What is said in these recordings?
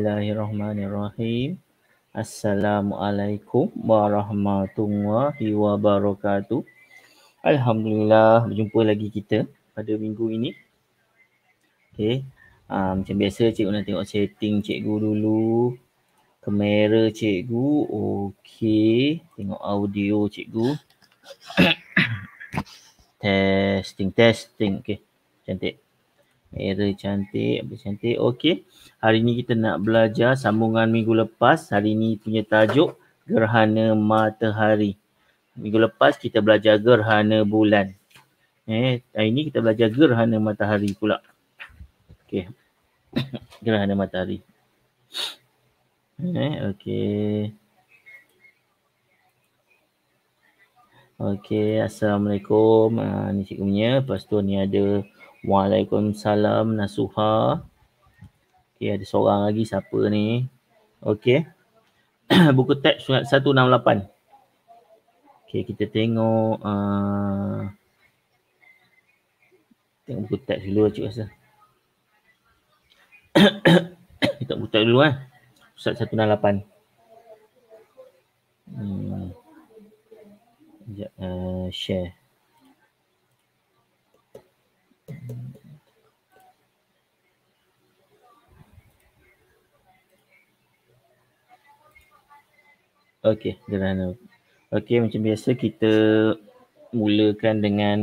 Bismillahirrahmanirrahim. Assalamualaikum warahmatullahi wabarakatuh. Alhamdulillah berjumpa lagi kita pada minggu ini. Okay. Uh, ah, macam biasa cikgu nak tengok setting cikgu dulu. Kamera cikgu. Okay. Tengok audio cikgu. testing, testing. Okay. Cantik. Era cantik, apa cantik. Okey. Hari ni kita nak belajar sambungan minggu lepas. Hari ni punya tajuk gerhana matahari. Minggu lepas kita belajar gerhana bulan. Eh, hari ni kita belajar gerhana matahari pula. Okey. gerhana matahari. Eh, okey. Okey, Assalamualaikum. Ha, ni cikgu punya. Lepas tu ni ada Waalaikumsalam Nasuha. Okey ada seorang lagi siapa ni? Okey. Buku teks surat 168. Okey kita tengok uh, tengok buku teks dulu cik rasa. kita buku teks dulu eh. Surat 168. Hmm. Sekejap. Uh, share. Okey, gerhana. Okey, macam biasa kita mulakan dengan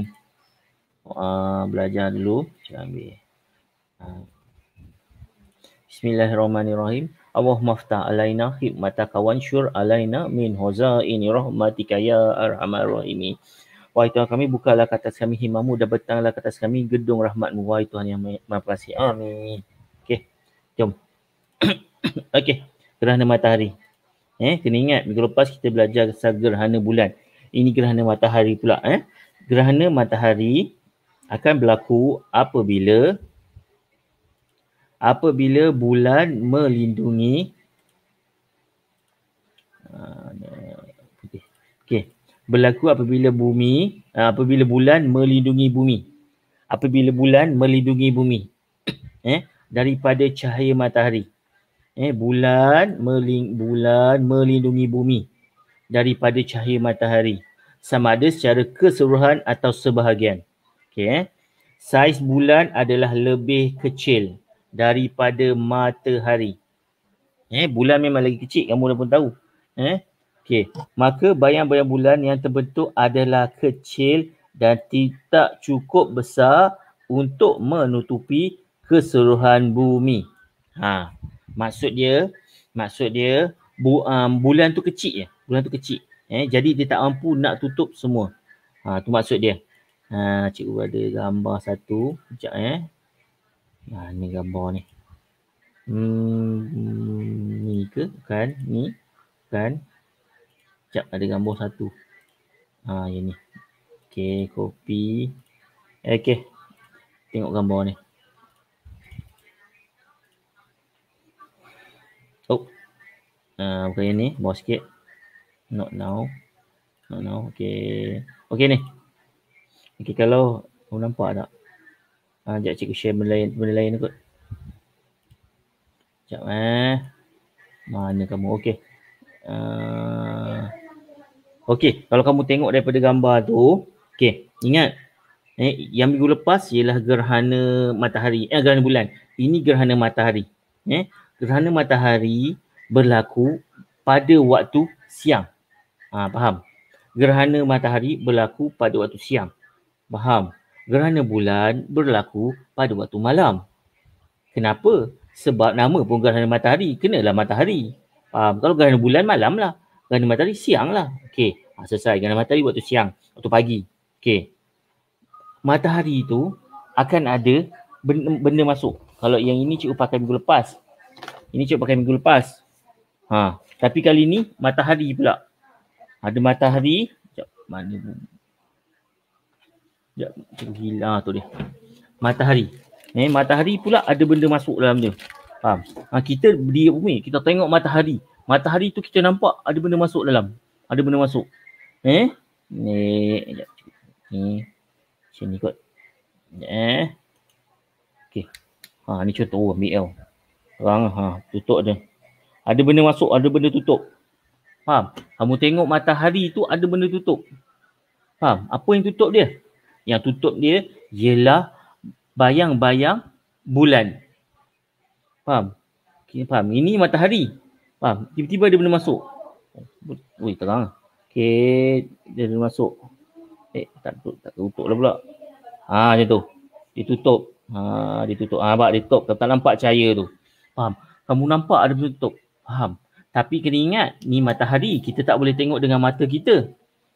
uh, belajar dulu. Kita ambil. Uh. Bismillahirrahmanirrahim. Allahumma ftah alaina hikmataka wanshur alaina min huzaini rahmatika ya arhamar rahimin. Wahai Tuhan kami, bukalah kata kami himamu dan betanglah kata kami gedung rahmatmu. Wahai Tuhan yang maha kasih. Amin. Okey, jom. Okey, gerhana matahari. Eh, kena ingat minggu lepas kita belajar tentang gerhana bulan. Ini gerhana matahari pula. Eh. Gerhana matahari akan berlaku apabila apabila bulan melindungi ah, berlaku apabila bumi uh, apabila bulan melindungi bumi apabila bulan melindungi bumi eh daripada cahaya matahari eh bulan meling, bulan melindungi bumi daripada cahaya matahari sama ada secara keseluruhan atau sebahagian okey eh saiz bulan adalah lebih kecil daripada matahari eh bulan memang lagi kecil kamu dah pun tahu eh Okey, maka bayang-bayang bulan yang terbentuk adalah kecil dan tidak cukup besar untuk menutupi keseluruhan bumi. Ha, maksud dia, maksud dia bu, um, bulan tu kecil ya. Bulan tu kecil. Eh, jadi dia tak mampu nak tutup semua. Ha, tu maksud dia. Ha, cikgu ada gambar satu. Sekejap eh. Ha, ni gambar ni. Hmm, ni ke? kan? Ni. kan? Sekejap ada gambar satu. Ha ah, yang ni. Okey copy. Eh, okey. Tengok gambar ni. Oh. Ah bukan yang ni, bawah sikit. Not now. Not now. Okay. Okay ni. Okey kalau kau nampak tak? Ah ha, uh, jap cikgu share benda lain benda lain kot. Sekejap eh. Mana kamu? Okay. Uh, ha. Okey, kalau kamu tengok daripada gambar tu, okey, ingat eh, yang minggu lepas ialah gerhana matahari, eh gerhana bulan. Ini gerhana matahari. Eh, gerhana matahari berlaku pada waktu siang. Ah, ha, faham? Gerhana matahari berlaku pada waktu siang. Faham? Gerhana bulan berlaku pada waktu malam. Kenapa? Sebab nama pun gerhana matahari. Kenalah matahari. Faham? Kalau gerhana bulan malam lah gerhana matahari siang lah. Okey, ah, selesai. Gerhana matahari waktu siang, waktu pagi. Okey. Matahari tu akan ada benda, benda masuk. Kalau yang ini cikgu pakai minggu lepas. Ini cikgu pakai minggu lepas. Ha. Tapi kali ni matahari pula. Ada matahari. Sekejap, mana tu? Sekejap, cikgu hilang tu dia. Matahari. Eh, matahari pula ada benda masuk dalam dia. Faham? Ha, kita di bumi, kita tengok matahari matahari tu kita nampak ada benda masuk dalam. Ada benda masuk. Eh? Ni, sekejap. Ni, eh, sini kot. Eh? Okay. Ha, ni contoh oh, ambil kau. Terang, ha, tutup dia. Ada benda masuk, ada benda tutup. Faham? Kamu tengok matahari tu ada benda tutup. Faham? Apa yang tutup dia? Yang tutup dia ialah bayang-bayang bulan. Faham? Okay, faham. Ini matahari. Faham? Tiba-tiba dia benda masuk. Ui, terang. Okay. Dia benda masuk. Eh, tak tutup. Tak tutup lah pula. Ha, macam tu. ditutup. tutup. Ha, Ah, tutup. Ha, ah, nampak dia tutup. Kau tak nampak cahaya tu. Faham? Kamu nampak ada benda tutup. Faham? Tapi kena ingat, ni matahari. Kita tak boleh tengok dengan mata kita.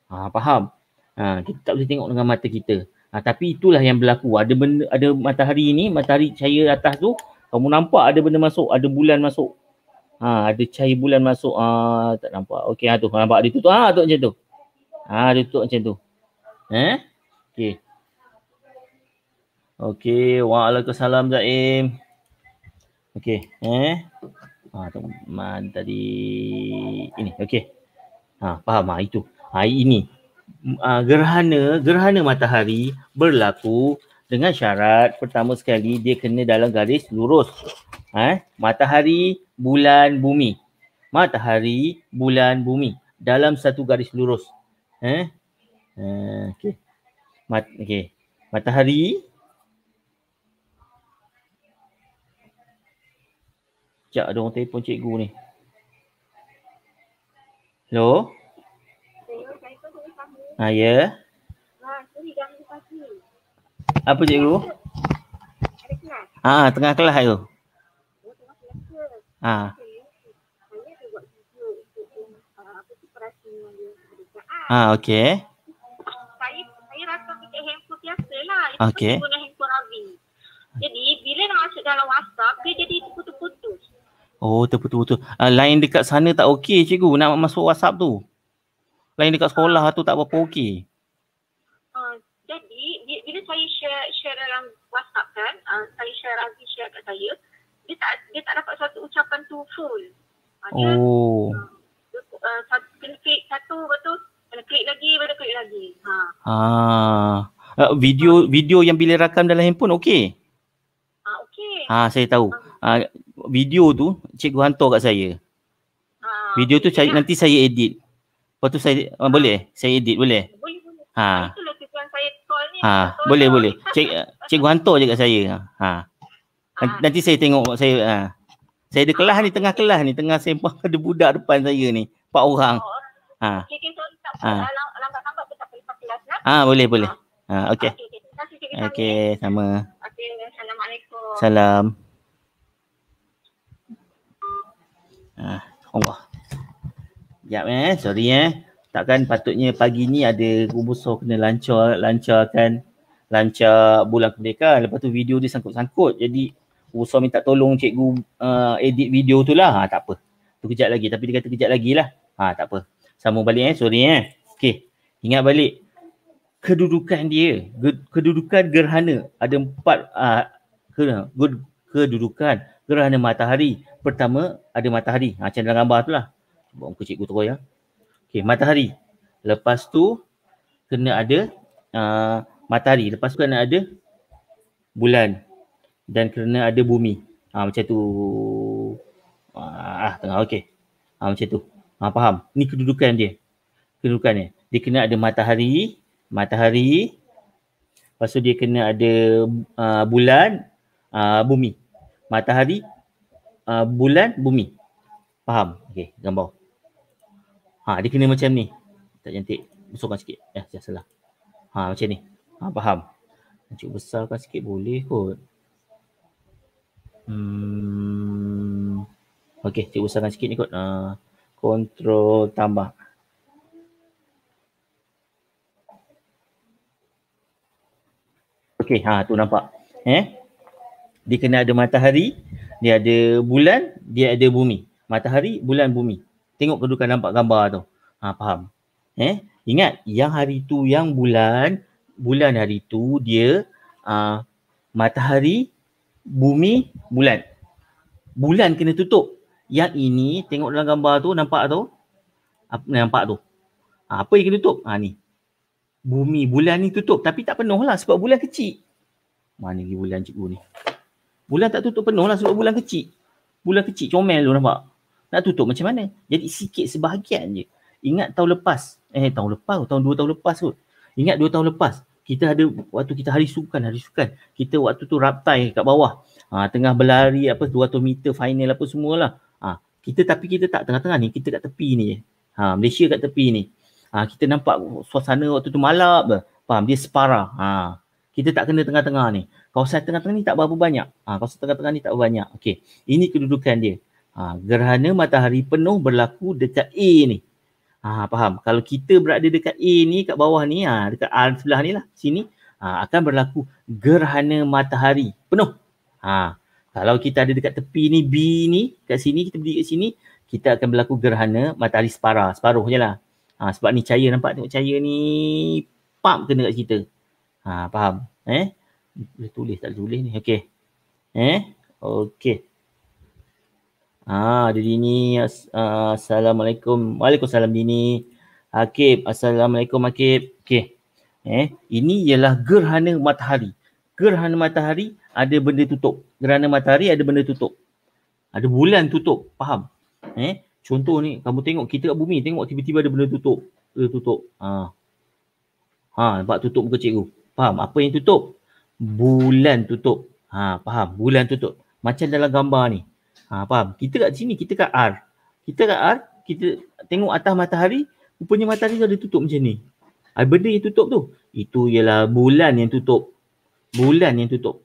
Ha, faham? Ha, kita tak boleh tengok dengan mata kita. Ha, tapi itulah yang berlaku. Ada benda, ada matahari ni, matahari cahaya atas tu, kamu nampak ada benda masuk, ada bulan masuk. Ha, ada cahaya bulan masuk. Ha, tak nampak. Okey, ha, tu. Ha, nampak dia tutup. Ha, tutup macam tu. Ha, dia tutup macam tu. Eh? Okey. Okey. Waalaikumsalam, Zaim. Okey. Eh? Ha, tu, man, tadi. Ini. Okey. Ha, faham ha, itu. Ha, ini. Uh, gerhana gerhana matahari berlaku dengan syarat pertama sekali dia kena dalam garis lurus Eh? Matahari, bulan, bumi. Matahari, bulan, bumi. Dalam satu garis lurus. Eh? Okey. Mat okay. Matahari. Sekejap ada orang telefon cikgu ni. Hello? Ha, ya. Apa cikgu? Ah, ha, tengah kelas tu. Ah, ah Ah, ah okey. Uh, saya saya rasa kita handphone biasa lah. Itu okay. guna handphone Ravi. Jadi bila nak masuk dalam WhatsApp dia jadi terputus-putus. Oh terputus-putus. Uh, ah, line dekat sana tak okey cikgu nak masuk WhatsApp tu. Line dekat sekolah tu tak apa-apa okey. Uh, jadi bila saya share share dalam WhatsApp kan, uh, saya share Ravi share kat saya soul. Ada oh. Uh, uh satu kena klik satu lepas tu kena klik lagi baru klik lagi. Ha. ha, Uh, video ha. video yang bila rakam dalam handphone okey. Ah okey. Ha saya tahu. Ah uh, video tu cikgu hantar kat saya. Uh, video tu saya, lah. nanti saya edit. Lepas tu saya uh, uh, boleh saya edit boleh. Boleh boleh. Ha. Ha, boleh lah. boleh. Cik cikgu hantar je kat saya. Ha. ha. Nanti saya tengok saya ha. Saya ada kelas ni, tengah kelas ni, tengah sempah ada budak depan saya ni. Empat orang. Oh. oh. Ha. Okay, okay, ha. ha. Ha, boleh, boleh. Ha. Ha, okay. Okay, okay. Kasih, okay sama. Okay, Assalamualaikum. Salam. Ha, Allah. Sekejap eh, sorry eh. Takkan patutnya pagi ni ada rumusoh kena lancar, lancarkan lancar bulan kemerdekaan. Lepas tu video dia sangkut-sangkut. Jadi Usah minta tolong cikgu uh, edit video tu lah. Ha, tak apa. Tu kejap lagi. Tapi dia kata kejap lagi lah. Ha, tak apa. Sambung balik eh. Sorry eh. Okay. Ingat balik. Kedudukan dia. kedudukan gerhana. Ada empat uh, kedudukan. Gerhana matahari. Pertama ada matahari. Ha, macam dalam gambar tu lah. Buat muka cikgu teruk ya. Okay. Matahari. Lepas tu kena ada uh, matahari. Lepas tu kena ada bulan dan kerana ada bumi. Ha, macam tu. Ah, ah, tengah okey. Ha, macam tu. Ha, faham. Ni kedudukan dia. Kedudukan dia. Dia kena ada matahari, matahari. Lepas tu dia kena ada uh, bulan, uh, bumi. Matahari, uh, bulan, bumi. Faham? Okey, gambar. Ha, dia kena macam ni. Tak cantik. Besarkan sikit. Ya, eh, salah. Ha, macam ni. Ha, faham? Cukup besarkan sikit boleh kot. Hmm. Okey, cuba usahakan sikit ni kot. Uh, ah, control tambah. Okey, ha tu nampak. Eh? Dia kena ada matahari, dia ada bulan, dia ada bumi. Matahari, bulan, bumi. Tengok kedudukan nampak gambar tu. Ha faham. Eh? Ingat yang hari tu yang bulan, bulan hari tu dia uh, matahari bumi, bulan. Bulan kena tutup. Yang ini tengok dalam gambar tu nampak tu? Apa nampak tu? Ha, apa yang kena tutup? Ha ni. Bumi, bulan ni tutup tapi tak penuh lah sebab bulan kecil. Mana lagi bulan cikgu ni? Bulan tak tutup penuh lah sebab bulan kecil. Bulan kecil comel tu nampak. Nak tutup macam mana? Jadi sikit sebahagian je. Ingat tahun lepas. Eh tahun lepas tahun dua tahun lepas kot. Ingat dua tahun lepas kita ada waktu kita hari sukan hari sukan kita waktu tu raptai kat bawah ha, tengah berlari apa 200 meter final apa semualah ha, kita tapi kita tak tengah-tengah ni kita kat tepi ni ha, Malaysia kat tepi ni ha, kita nampak suasana waktu tu malap je faham dia separa ha, kita tak kena tengah-tengah ni kawasan tengah-tengah ni tak berapa banyak ha, kawasan tengah-tengah ni tak berapa banyak okey ini kedudukan dia ha, gerhana matahari penuh berlaku dekat A ni Ah ha, faham. Kalau kita berada dekat A ni kat bawah ni ah ha, dekat R sebelah ni lah sini ha, akan berlaku gerhana matahari penuh. Ha kalau kita ada dekat tepi ni B ni kat sini kita berdiri kat sini kita akan berlaku gerhana matahari separa separuh je lah. Ha, sebab ni cahaya nampak tengok cahaya ni pam kena kat kita. Ha faham. Eh boleh tulis tak tulis ni. okay. Eh okay. Ah, ada Dini. As, uh, Assalamualaikum. Waalaikumsalam Dini. Akib. Assalamualaikum Akib. Okey. Eh, ini ialah gerhana matahari. Gerhana matahari ada benda tutup. Gerhana matahari ada benda tutup. Ada bulan tutup. Faham? Eh, contoh ni kamu tengok kita kat bumi tengok tiba-tiba ada benda tutup. Eh, tutup. Ah, Ha, nampak tutup muka cikgu. Faham? Apa yang tutup? Bulan tutup. Ha, faham? Bulan tutup. Macam dalam gambar ni. Ha, faham? Kita kat sini, kita kat R. Kita kat R, kita tengok atas matahari, rupanya matahari dah ditutup macam ni. Ada ah, benda yang tutup tu, itu ialah bulan yang tutup. Bulan yang tutup.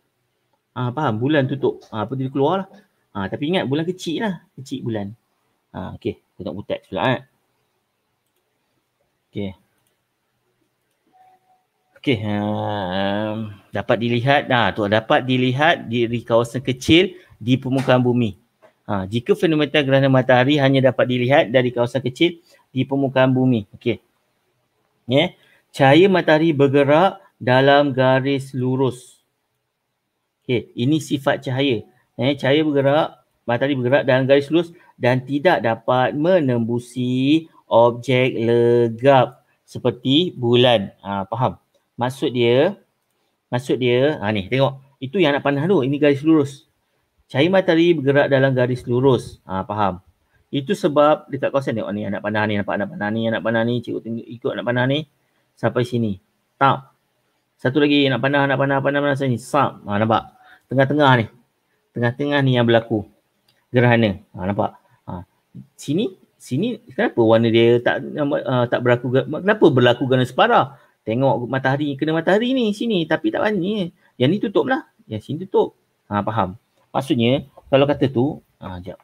Ha, faham? Bulan tutup. Ha, apa dia keluar lah. Ha, tapi ingat bulan kecil lah. Kecil bulan. Ha, okay. Kita tengok butek pula kan. Eh. Okay. Okey, uh, dapat dilihat dah ha, tu dapat dilihat di, di kawasan kecil di permukaan bumi. Ha, jika fenomena gerhana matahari hanya dapat dilihat dari kawasan kecil di permukaan bumi. Okey. Yeah. Cahaya matahari bergerak dalam garis lurus. Okey, ini sifat cahaya. Eh, cahaya bergerak, matahari bergerak dalam garis lurus dan tidak dapat menembusi objek legap seperti bulan. Ha, faham? Maksud dia, maksud dia, ha, ni tengok. Itu yang nak panah tu, ini garis lurus. Cahaya matahari bergerak dalam garis lurus. Ha, faham? Itu sebab dekat kawasan tengok ni anak panah ni, nampak anak panah ni, anak panah ni, cikgu tengok ikut anak panah ni sampai sini. Tak. Satu lagi anak panah, anak panah, panah, panah sini. Sap. Ha, nampak? Tengah-tengah ni. Tengah-tengah ni yang berlaku. Gerhana. Ha, nampak? Ha. Sini, sini kenapa warna dia tak uh, tak berlaku, kenapa berlaku guna separah? Tengok matahari, kena matahari ni sini tapi tak banyak Yang ni tutup lah. Yang sini tutup. Ha, faham? Maksudnya kalau kata tu, ha jap.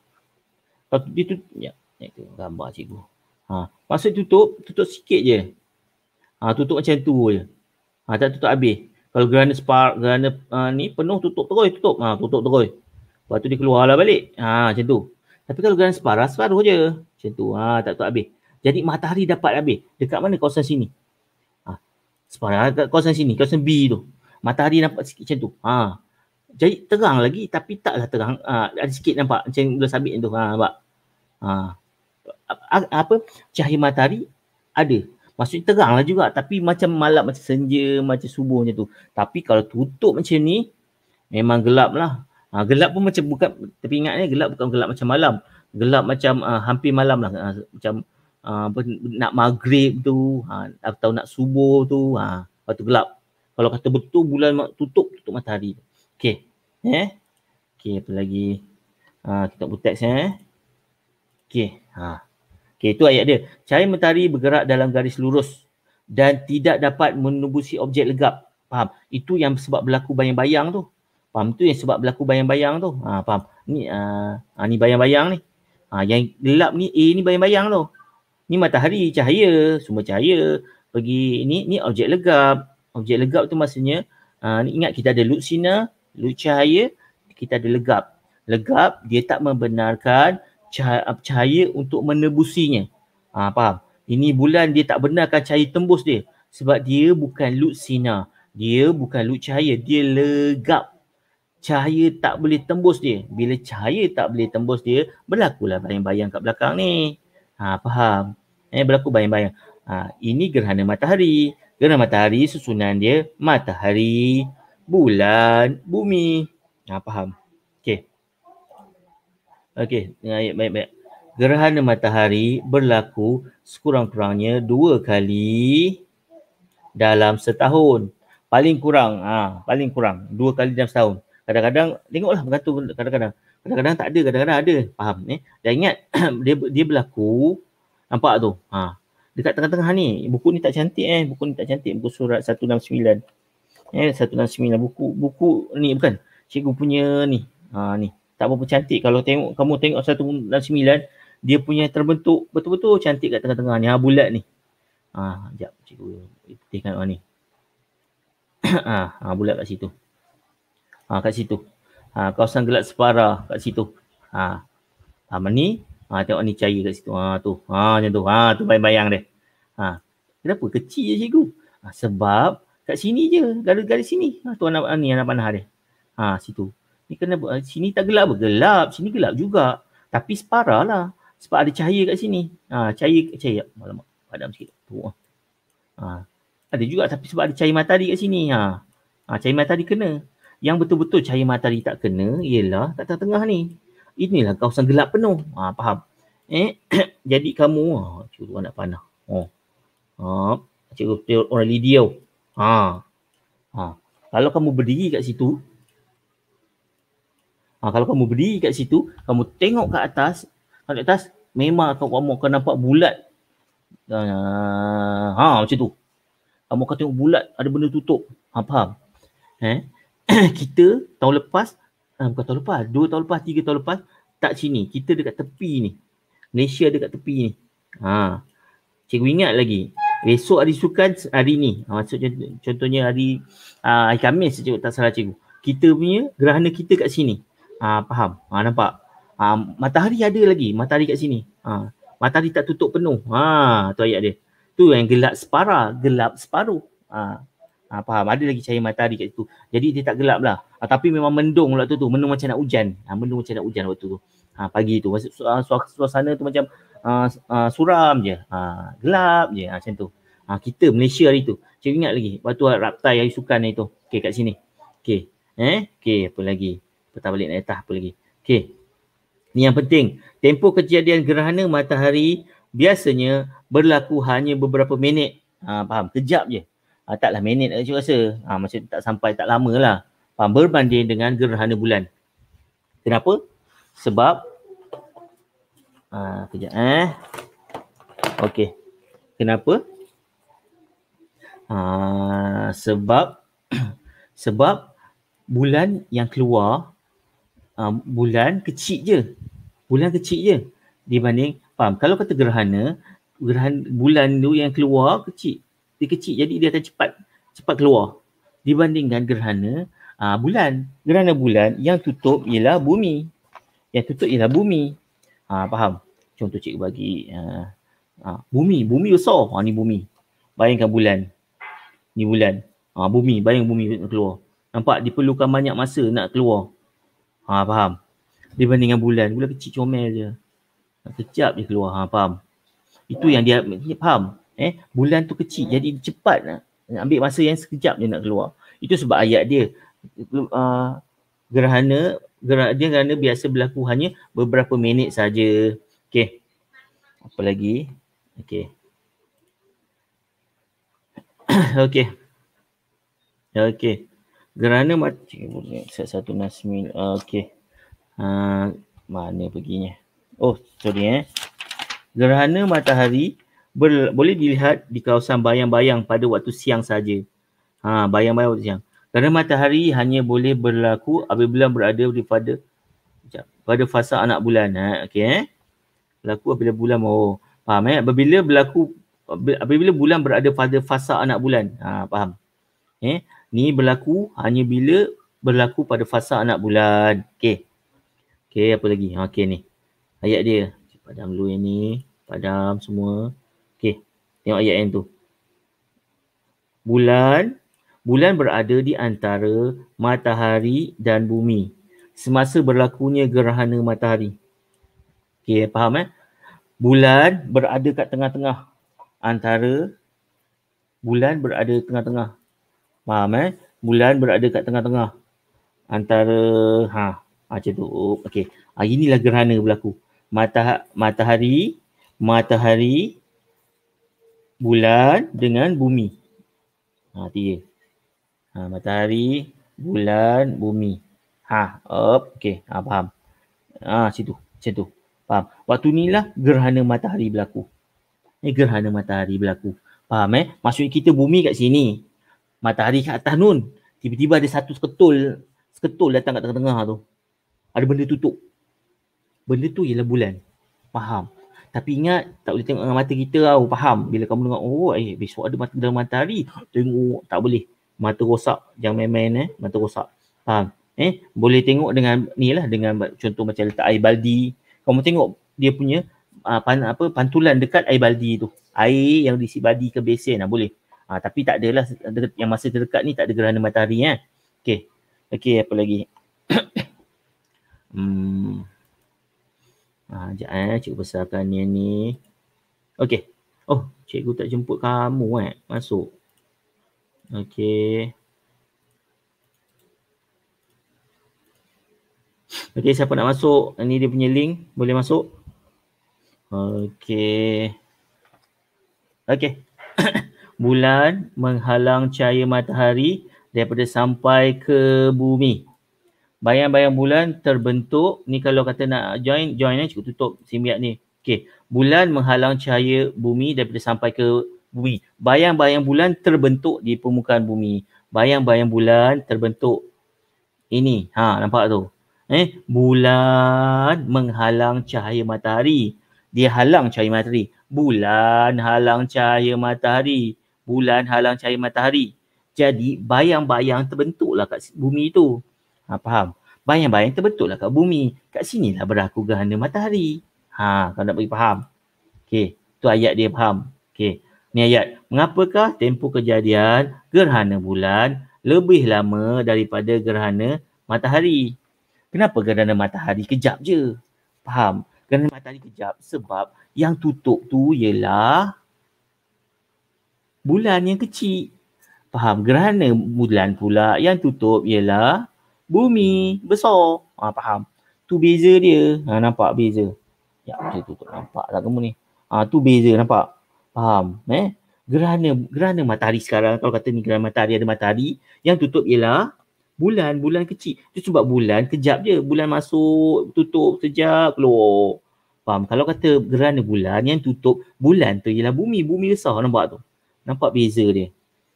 Kalau dia tu ya, itu gambar cikgu. Ha, maksud tutup, tutup sikit je. Ha, tutup macam tu je. Ha, tak tutup habis. Kalau granite spark, granite uh, ha, ni penuh tutup terus, tutup. Ha, tutup terus. Lepas tu dia keluarlah balik. Ha, macam tu. Tapi kalau granite spark, separuh je. Macam tu. Ha, tak tutup habis. Jadi matahari dapat habis. Dekat mana kawasan sini? Ha, separuh. Ha, kawasan sini, kawasan B tu. Matahari nampak sikit macam tu. Ha, jadi terang lagi tapi taklah terang uh, ada sikit nampak macam dulu sabit tu ha uh, nampak uh, apa cahaya matahari ada maksudnya teranglah juga tapi macam malam macam senja macam subuh macam tu tapi kalau tutup macam ni memang gelap lah uh, ah, gelap pun macam bukan tapi ingat ni gelap bukan gelap macam malam gelap macam uh, hampir malam lah uh, macam uh, nak maghrib tu uh, atau nak subuh tu uh, waktu gelap kalau kata betul bulan tutup tutup matahari tu Okay. Eh. Okay, apa lagi? Ha, kita buat teks eh. Okay. Ha. Okay, itu ayat dia. Cahaya mentari bergerak dalam garis lurus dan tidak dapat menembusi objek legap. Faham? Itu yang sebab berlaku bayang-bayang tu. Faham? Itu yang sebab berlaku bayang-bayang tu. Ha, faham? Ni, uh, ni bayang-bayang ni. Ha, yang gelap ni, A ni bayang-bayang tu. Ni matahari, cahaya, sumber cahaya. Pergi ni, ni objek legap. Objek legap tu maksudnya, ha, ni ingat kita ada Luxina, Lalu cahaya kita ada legap. Legap dia tak membenarkan cahaya, cahaya untuk menebusinya. Ha, faham? Ini bulan dia tak benarkan cahaya tembus dia. Sebab dia bukan lut sinar. Dia bukan lut cahaya. Dia legap. Cahaya tak boleh tembus dia. Bila cahaya tak boleh tembus dia, berlakulah bayang-bayang kat belakang ni. Ha, faham? Eh, berlaku bayang-bayang. Ha, ini gerhana matahari. Gerhana matahari susunan dia matahari, bulan, bumi. Ha, faham? Okey. Okey, dengar ayat baik-baik. Gerhana matahari berlaku sekurang-kurangnya dua kali dalam setahun. Paling kurang, ha, paling kurang dua kali dalam setahun. Kadang-kadang, tengoklah bergantung kadang-kadang. Kadang-kadang tak ada, kadang-kadang ada. Faham? Eh? Dan ingat, dia, dia berlaku, nampak tu? Ha, dekat tengah-tengah ni, buku ni tak cantik eh. Buku ni tak cantik, buku surat 169. Eh, satu dan sembilan. Buku, buku ni bukan. Cikgu punya ni. Ha, ni. Tak berapa cantik. Kalau tengok, kamu tengok satu dan sembilan, dia punya terbentuk betul-betul cantik kat tengah-tengah ni. Ha, bulat ni. Ha, sekejap cikgu. Putihkan orang ni. ha, ha, bulat kat situ. Ha, kat situ. Ha, kawasan gelap separa kat situ. Ha. Ha, ni. Ha, tengok ni cahaya kat situ. Ha, tu. Ha, macam tu. Ha, tu bayang-bayang dia. Ha. Kenapa? Kecil je cikgu. Ha, sebab kat sini je garis-garis sini ha, tu anak ni anak panah dia ha situ ni kena eh, sini tak gelap apa gelap sini gelap juga tapi separah lah sebab ada cahaya kat sini ha cahaya cahaya malam padam sikit tu ah. ha ada juga tapi sebab ada cahaya matahari kat sini ha ha cahaya matahari kena yang betul-betul cahaya matahari tak kena ialah tak tengah-tengah ni inilah kawasan gelap penuh ha faham eh jadi kamu ha ah, curu anak panah oh ha cikgu orang Lydia Ha. Ha. Kalau kamu berdiri kat situ, ha, kalau kamu berdiri kat situ, kamu tengok kat atas, kat atas memang kamu, kamu akan nampak bulat. Uh, ha, macam tu. Kamu akan tengok bulat, ada benda tutup. Ha, faham? Eh? kita tahun lepas, ha, bukan tahun lepas, dua tahun lepas, tiga tahun lepas, tak sini. Kita dekat tepi ni. Malaysia dekat tepi ni. Ha. Cikgu ingat lagi. Esok hari sukan hari ni. Ah, maksudnya contohnya hari uh, hari Khamis cikgu tak salah cikgu. Kita punya gerhana kita kat sini. Ah uh, faham. Ah nampak. Ah matahari ada lagi. Matahari kat sini. Ah matahari tak tutup penuh. Ha tu ayat dia. Tu yang gelap separa, gelap separuh. Ah Ha, faham? Ada lagi cahaya matahari kat situ. Jadi dia tak gelap lah. Ha, tapi memang mendung waktu tu. Mendung macam nak hujan. Ha, mendung macam nak hujan waktu tu. Ha, pagi tu. Maksud, suasana tu macam uh, uh, suram je. Ha, gelap je. Ha, macam tu. Ha, kita Malaysia hari tu. Cik ingat lagi. Waktu raptai hari sukan hari tu. Okay kat sini. Okay. Eh? Okay apa lagi. Petah balik nak letak apa lagi. Okay. Ni yang penting. Tempoh kejadian gerhana matahari biasanya berlaku hanya beberapa minit. Ha, faham? Kejap je uh, taklah minit lah aja rasa. Ah uh, macam tak sampai tak lama lah. Faham berbanding dengan gerhana bulan. Kenapa? Sebab ah uh, kejap eh. Okey. Kenapa? uh, sebab sebab bulan yang keluar uh, bulan kecil je. Bulan kecil je dibanding faham kalau kata gerhana gerhana bulan tu yang keluar kecil dia kecil jadi dia akan cepat cepat keluar dibandingkan gerhana uh, bulan gerhana bulan yang tutup ialah bumi yang tutup ialah bumi ha, faham contoh cikgu bagi uh, uh, bumi bumi besar ha, uh, ni bumi bayangkan bulan ni bulan ha, bumi bayang bumi keluar nampak diperlukan banyak masa nak keluar ha, faham dibandingkan bulan bulan kecil comel je kejap je keluar ha, faham itu yang dia faham eh bulan tu kecil hmm. jadi cepat nak ambil masa yang sekejap dia nak keluar itu sebab ayat dia uh, gerhana gerhana dia gerhana biasa berlaku hanya beberapa minit saja okey apa lagi okey okey okey gerhana mati satu nasmin uh, okey uh, mana perginya oh sorry eh gerhana matahari ber, boleh dilihat di kawasan bayang-bayang pada waktu siang saja. Ha, bayang-bayang waktu siang. Kerana matahari hanya boleh berlaku apabila berada di pada pada fasa anak bulan. Ha, okay, eh? Berlaku apabila bulan oh. Faham eh? Apabila berlaku apabila bulan berada pada fasa anak bulan. Ha, faham? Eh? Ni berlaku hanya bila berlaku pada fasa anak bulan. Okay, okay apa lagi? Okay ni. Ayat dia. Padam dulu yang ni. Padam semua. Tengok ayat yang tu. Bulan, bulan berada di antara matahari dan bumi. Semasa berlakunya gerhana matahari. Okey, faham eh? Bulan berada kat tengah-tengah antara bulan berada tengah-tengah. Faham eh? Bulan berada kat tengah-tengah antara ha macam tu. Okey. Ha, inilah gerhana berlaku. Mata matahari matahari bulan dengan bumi. Ha tiga. Ha matahari, bulan, bumi. Ha, op, okey, ha faham. Ha situ, macam tu. Faham. Waktu inilah gerhana matahari berlaku. Ni eh, gerhana matahari berlaku. Faham eh? Maksud kita bumi kat sini. Matahari kat atas nun. Tiba-tiba ada satu seketul, seketul datang kat tengah-tengah tu. Ada benda tutup. Benda tu ialah bulan. Faham? tapi ingat tak boleh tengok dengan mata kita tau faham bila kamu dengar oh eh besok ada mata dalam matahari tengok tak boleh mata rosak jangan main-main eh mata rosak faham eh boleh tengok dengan ni lah dengan contoh macam letak air baldi kamu tengok dia punya uh, pan, apa pantulan dekat air baldi tu air yang diisi baldi ke besin lah boleh uh, tapi tak adalah yang masa terdekat ni tak ada gerhana matahari eh okey okey apa lagi hmm Ah, ha, sekejap eh. Cikgu besarkan ni ni. Okey. Oh, cikgu tak jemput kamu eh. Masuk. Okey. Okey, siapa nak masuk? Ini dia punya link. Boleh masuk? Okey. Okey. Bulan menghalang cahaya matahari daripada sampai ke bumi bayang-bayang bulan terbentuk ni kalau kata nak join join eh cukup tutup simbiat ni okey bulan menghalang cahaya bumi daripada sampai ke bumi bayang-bayang bulan terbentuk di permukaan bumi bayang-bayang bulan terbentuk ini ha nampak tu eh bulan menghalang cahaya matahari dia halang cahaya matahari bulan halang cahaya matahari bulan halang cahaya matahari jadi bayang-bayang terbentuklah kat bumi tu Ha, faham? Bayang-bayang terbetul lah kat bumi. Kat sinilah berlaku gerhana matahari. Ha, kalau nak bagi faham. Okey, tu ayat dia faham. okay ni ayat. Mengapakah tempoh kejadian gerhana bulan lebih lama daripada gerhana matahari? Kenapa gerhana matahari kejap je? Faham? Gerhana matahari kejap sebab yang tutup tu ialah bulan yang kecil. Faham? Gerhana bulan pula yang tutup ialah bumi hmm. besar. Ha, faham? Tu beza dia. Ha, nampak beza. Ya, macam tu. Nampak lah kamu ni. Ha, tu beza nampak. Faham? Eh? Gerhana, gerhana matahari sekarang. Kalau kata ni gerhana matahari ada matahari. Yang tutup ialah bulan. Bulan kecil. Tu sebab bulan kejap je. Bulan masuk, tutup sekejap, keluar. Faham? Kalau kata gerhana bulan yang tutup bulan tu ialah bumi. Bumi besar nampak tu. Nampak beza dia.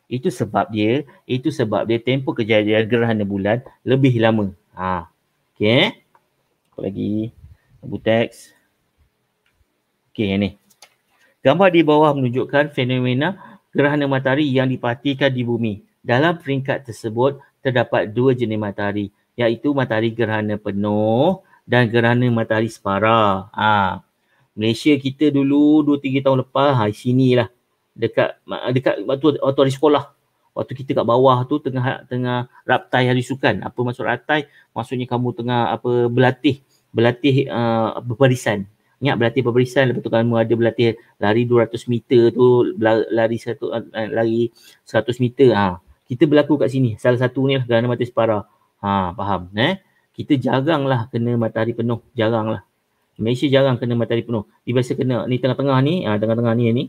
Itu sebab dia, itu sebab dia tempoh kejadian gerhana bulan lebih lama. Ha. Okey. Eh? Apa lagi? teks. Okey, yang ni. Gambar di bawah menunjukkan fenomena gerhana matahari yang dipatikan di bumi. Dalam peringkat tersebut, terdapat dua jenis matahari, iaitu matahari gerhana penuh dan gerhana matahari separa. Ha. Malaysia kita dulu 2-3 tahun lepas, ha, sini lah dekat dekat waktu waktu hari sekolah waktu kita kat bawah tu tengah tengah raptai hari sukan apa maksud raptai maksudnya kamu tengah apa berlatih berlatih uh, berbarisan ingat berlatih berbarisan lepas tu kamu ada berlatih lari 200 meter tu lari satu uh, uh, lari 100 meter ha kita berlaku kat sini salah satu ni lah gerhana matahari separa ha faham eh kita jaranglah kena matahari penuh jaranglah Malaysia jarang kena matahari penuh dia biasa kena ni tengah-tengah ni ha, tengah-tengah ni ni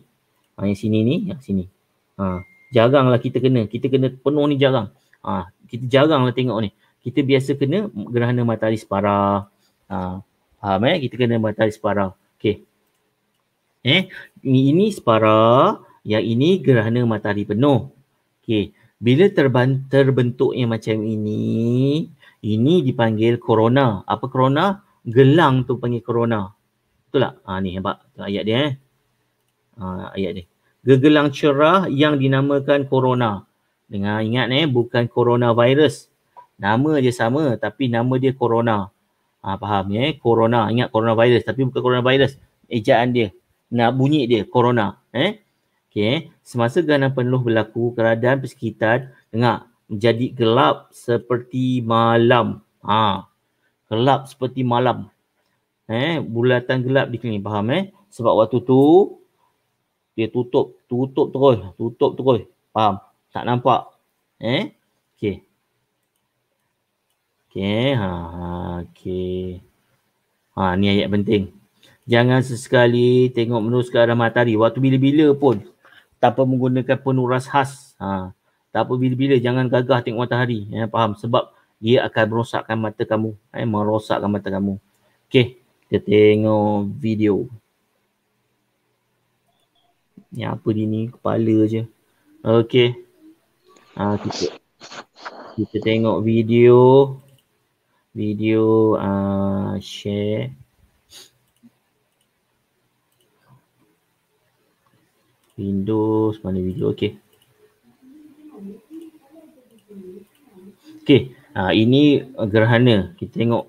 Ha, yang sini ni, yang sini. Ha, jaranglah kita kena. Kita kena penuh ni jarang. Ha, kita jaranglah tengok ni. Kita biasa kena gerhana matahari separah. Ha, faham eh? Kita kena matahari separah. Okay. Eh, ini separah. Yang ini gerhana matahari penuh. Okay. Bila terban, yang macam ini, ini dipanggil corona. Apa corona? Gelang tu panggil corona. Betul tak? Ha, ni nampak ayat dia eh uh, ayat ni. Gegelang cerah yang dinamakan corona. Dengan ingat eh bukan coronavirus. Nama dia sama tapi nama dia corona. Ha, faham ya? Corona. Ingat coronavirus tapi bukan coronavirus. Ejaan dia. Nak bunyi dia. Corona. Eh? Ya? Okay. Ya? Semasa ganang penuh berlaku keadaan persekitar dengar menjadi gelap seperti malam. Ha. Gelap seperti malam. Eh, bulatan gelap di sini. Faham eh? Sebab waktu tu dia tutup tutup terus tutup terus faham tak nampak eh okey okey ha, ha okey ha ni ayat penting jangan sesekali tengok menerus ke arah matahari waktu bila-bila pun tanpa menggunakan penuras khas ha tak bila-bila jangan gagah tengok matahari ya faham sebab dia akan merosakkan mata kamu eh merosakkan mata kamu okey kita tengok video Ni apa dia ni? Kepala je. Okay. Ha, kita, kita tengok video. Video uh, share. Windows mana video okey. Okey, ha, ini gerhana kita tengok.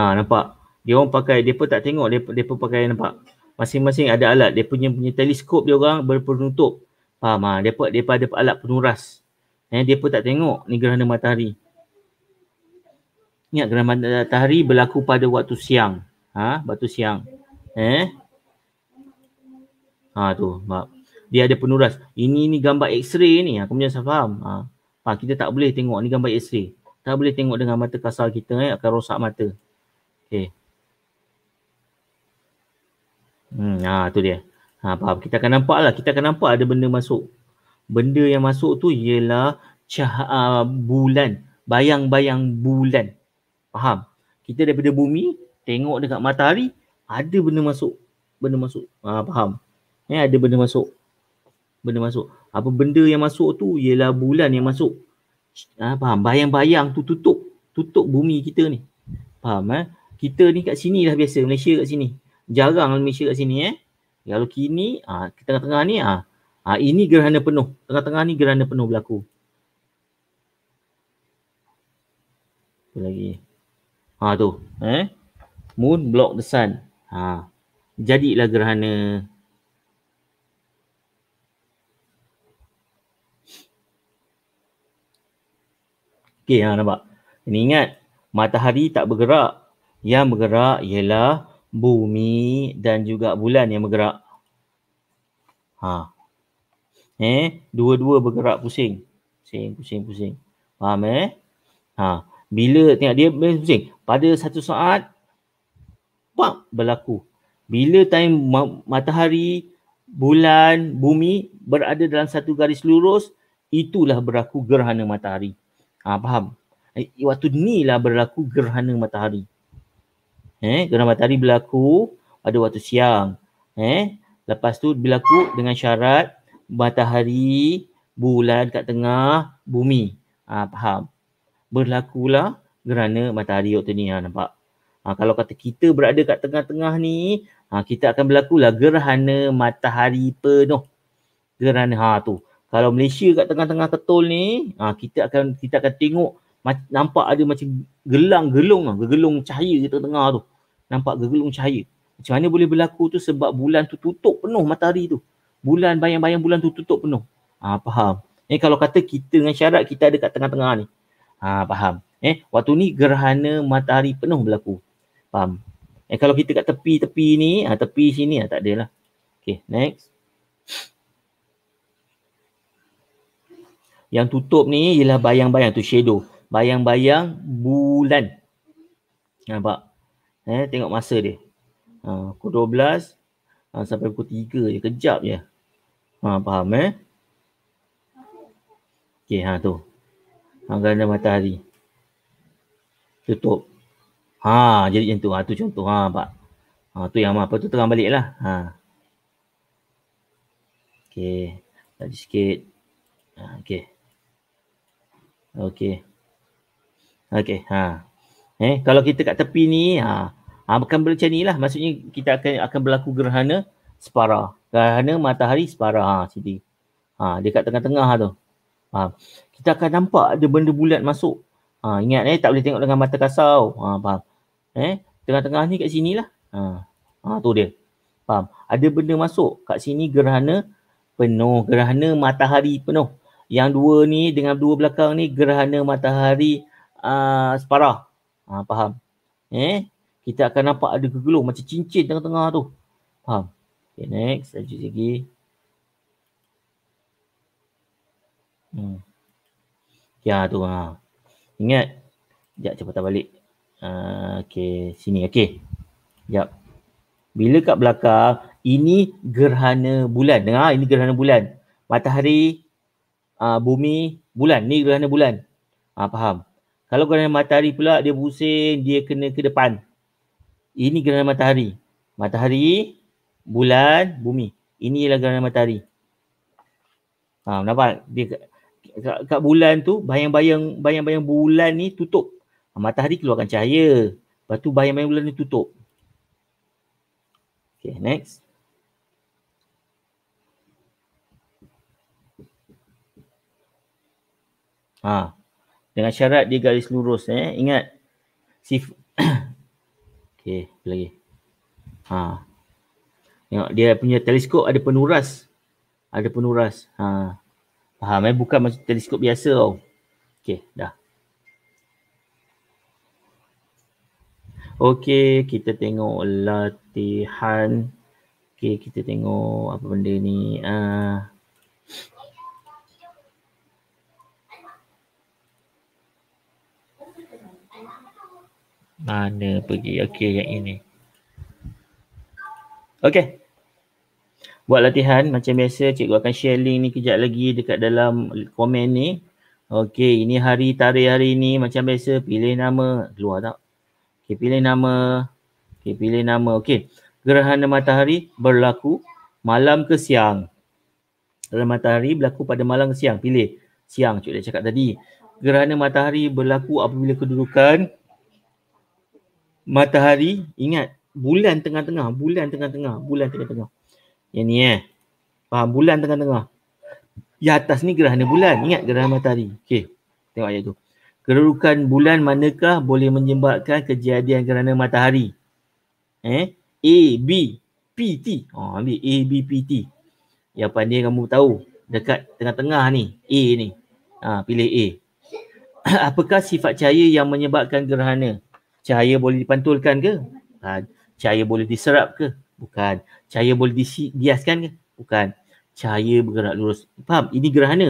Ha nampak. Dia orang pakai depa tak tengok depa depa pakai nampak masing-masing ada alat dia punya punya teleskop dia orang berpenutup faham ah dia pun ada alat penuras eh pun tak tengok ni gerhana matahari ingat gerhana matahari berlaku pada waktu siang ha waktu siang eh ha tu mak dia ada penuras ini ni gambar x-ray ni aku punya ha, saya faham ha. ha kita tak boleh tengok ni gambar x-ray tak boleh tengok dengan mata kasar kita eh akan rosak mata okey Hmm, ha, tu dia. Ha, faham. Kita akan nampak lah. Kita akan nampak ada benda masuk. Benda yang masuk tu ialah cah, uh, bulan. Bayang-bayang bulan. Faham? Kita daripada bumi, tengok dekat matahari, ada benda masuk. Benda masuk. Ha, faham? Ya, ada benda masuk. Benda masuk. Apa benda yang masuk tu ialah bulan yang masuk. Ha, faham? Bayang-bayang tu tutup. Tutup bumi kita ni. Faham? Ha? Kita ni kat sini lah biasa. Malaysia kat sini jarang Malaysia kat sini eh. Ya, kalau kini, ah tengah-tengah ni ah ah ini gerhana penuh. Tengah-tengah ni gerhana penuh berlaku. Apa lagi? Ha tu, eh. Moon block the sun. Ha. Jadilah gerhana. Okey, ha nampak. Ini ingat matahari tak bergerak. Yang bergerak ialah bumi dan juga bulan yang bergerak. Ha. Eh, dua-dua bergerak pusing. Pusing, pusing, pusing. Faham eh? Ha. Bila tengok dia pusing, pada satu saat pak berlaku. Bila time matahari, bulan, bumi berada dalam satu garis lurus, itulah berlaku gerhana matahari. Ha, faham? Eh, waktu ni lah berlaku gerhana matahari eh gerhana matahari berlaku pada waktu siang eh lepas tu berlaku dengan syarat matahari bulan kat tengah bumi ha, faham berlakulah gerhana matahari waktu ni ha, nampak ha, kalau kata kita berada kat tengah-tengah ni ha, kita akan berlakulah gerhana matahari penuh gerhana ha tu kalau Malaysia kat tengah-tengah ketul ni ha, kita akan kita akan tengok nampak ada macam gelang-gelung lah, gelung cahaya di tengah-tengah tu. Nampak gelung cahaya. Macam mana boleh berlaku tu sebab bulan tu tutup penuh matahari tu. Bulan, bayang-bayang bulan tu tutup penuh. Ha, faham. Eh kalau kata kita dengan syarat kita ada kat tengah-tengah ni. Ha, faham. Eh waktu ni gerhana matahari penuh berlaku. Faham. Eh kalau kita kat tepi-tepi ni, ha, tepi sini ha, tak ada lah. Okay next. Yang tutup ni ialah bayang-bayang tu shadow bayang-bayang bulan. Nampak? Eh, tengok masa dia. Ha, pukul 12 ha, sampai pukul 3 je. Kejap je. Ha, faham eh? Okay, ha, tu. Ha, gerhana matahari. Tutup. Ha, jadi macam tu. Ha, tu contoh. Ha, nampak? Ha, tu yang apa tu terang balik lah. Ha. okay, Lagi sikit. Ha, Okay. Okey. Okey, ha. Eh, kalau kita kat tepi ni, ha, ha bukan macam lah. Maksudnya kita akan akan berlaku gerhana separa. Gerhana matahari separa, ha, sini. Ha, dia kat tengah-tengah tu. Ha, kita akan nampak ada benda bulat masuk. Ha, ingat eh, tak boleh tengok dengan mata kasau. Ha, faham. Eh, tengah-tengah ni kat sini lah. Ha, ha, tu dia. Faham. Ada benda masuk kat sini gerhana penuh. Gerhana matahari penuh. Yang dua ni dengan dua belakang ni gerhana matahari Ah, separah. Ha, faham? Eh, kita akan nampak ada gegelung macam cincin tengah-tengah tu. Faham? Okay, next. Lanjut lagi. Hmm. Ya tu ha. Ingat. Sekejap cepat balik. Uh, okay, sini. Okay. Sekejap. Bila kat belakang, ini gerhana bulan. Dengar, ini gerhana bulan. Matahari, uh, bumi, bulan. Ni gerhana bulan. Ha, faham? Kalau gerhana matahari pula dia pusing, dia kena ke depan. Ini gerhana matahari. Matahari, bulan, bumi. Ini ialah gerhana matahari. Ha, nampak? Dia kat, kat bulan tu bayang-bayang bayang-bayang bulan ni tutup. Ha, matahari keluarkan cahaya. Lepas tu bayang-bayang bulan ni tutup. Okay, next. Ha, dengan syarat dia garis lurus eh ingat sif okey lagi ha tengok dia punya teleskop ada penuras ada penuras ha faham eh bukan macam teleskop biasa tau okey dah okey kita tengok latihan okey kita tengok apa benda ni ah Mana pergi? Okey, yang ini. Okey. Buat latihan macam biasa cikgu akan share link ni kejap lagi dekat dalam komen ni. Okey, ini hari tarikh hari ni macam biasa pilih nama, keluar tak? Okey, pilih nama. Okey, pilih nama. Okey. Gerhana matahari berlaku malam ke siang. Gerhana matahari berlaku pada malam ke siang. Pilih siang cikgu dah cakap tadi. Gerhana matahari berlaku apabila kedudukan matahari ingat bulan tengah-tengah bulan tengah-tengah bulan tengah-tengah yang ni eh faham bulan tengah-tengah yang atas ni gerhana bulan ingat gerhana matahari okey tengok ayat tu kerudukan bulan manakah boleh menyebabkan kejadian gerhana matahari eh a b p t ha oh, ambil a b p t yang pandai kamu tahu dekat tengah-tengah ni a ni ha pilih a apakah sifat cahaya yang menyebabkan gerhana cahaya boleh dipantulkan ke? Ha, cahaya boleh diserap ke? Bukan. Cahaya boleh dihiaskan ke? Bukan. Cahaya bergerak lurus. Faham? Ini gerhana.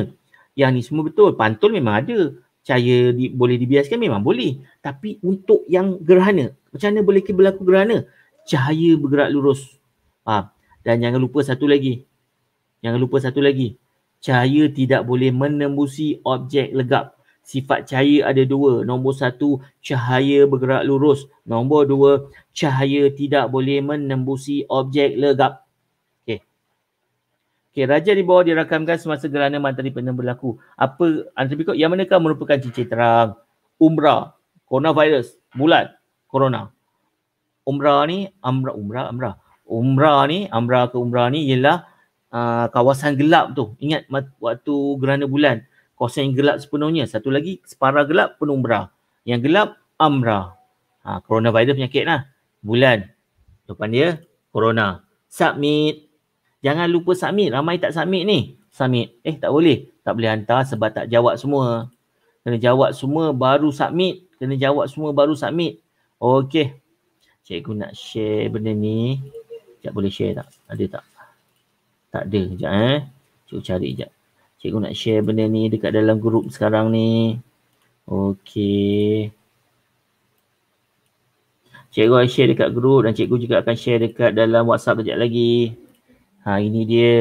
Yang ni semua betul. Pantul memang ada. Cahaya di, boleh dibiaskan memang boleh. Tapi untuk yang gerhana, macam mana boleh berlaku gerhana? Cahaya bergerak lurus. Faham? Dan jangan lupa satu lagi. Jangan lupa satu lagi. Cahaya tidak boleh menembusi objek legap sifat cahaya ada dua. Nombor satu, cahaya bergerak lurus. Nombor dua, cahaya tidak boleh menembusi objek legap. Okey. Okey, raja di bawah dirakamkan semasa gerhana matahari pernah berlaku. Apa antropikot yang manakah merupakan cincin terang? Umbra, coronavirus, bulan, corona. Umbra ni, amra, umbra, amra. Umbra ni, amra ke umbra ni ialah uh, kawasan gelap tu. Ingat waktu gerhana bulan kawasan yang gelap sepenuhnya. Satu lagi, separa gelap penumbra. Yang gelap, amra. Ha, coronavirus penyakit lah. Bulan. Depan dia, corona. Submit. Jangan lupa submit. Ramai tak submit ni. Submit. Eh, tak boleh. Tak boleh hantar sebab tak jawab semua. Kena jawab semua baru submit. Kena jawab semua baru submit. Okey. Cikgu nak share benda ni. Sekejap boleh share tak? Ada tak? Tak ada. Sekejap eh. Cikgu cari sekejap. Cikgu nak share benda ni dekat dalam grup sekarang ni. Okey. Cikgu akan share dekat grup dan cikgu juga akan share dekat dalam WhatsApp kejap lagi. Ha ini dia.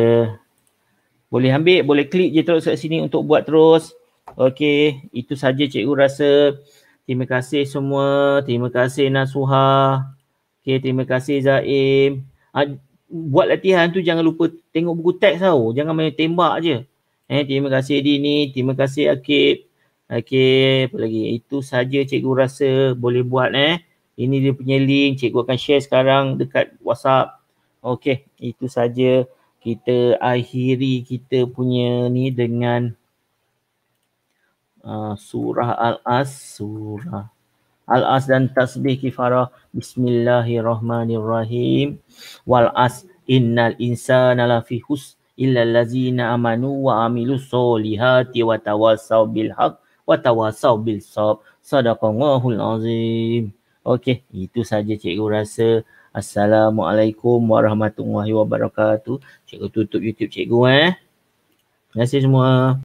Boleh ambil, boleh klik je terus kat sini untuk buat terus. Okey, itu saja cikgu rasa. Terima kasih semua. Terima kasih Nasuha. Okey, terima kasih Zaim. Ha, buat latihan tu jangan lupa tengok buku teks tau. Jangan main tembak je. Eh, terima kasih Dini, terima kasih Akib. Okey, apa lagi? Itu saja cikgu rasa boleh buat eh. Ini dia punya link, cikgu akan share sekarang dekat WhatsApp. Okey, itu saja kita akhiri kita punya ni dengan uh, surah Al-As, surah Al-As dan tasbih kifarah. Bismillahirrahmanirrahim. Wal as innal insana lafi illa allazina amanu wa amilu solihati wa bil bilhaq wa bil sab. sadaqallahul azim Okey, itu saja cikgu rasa Assalamualaikum warahmatullahi wabarakatuh cikgu tutup youtube cikgu eh terima kasih semua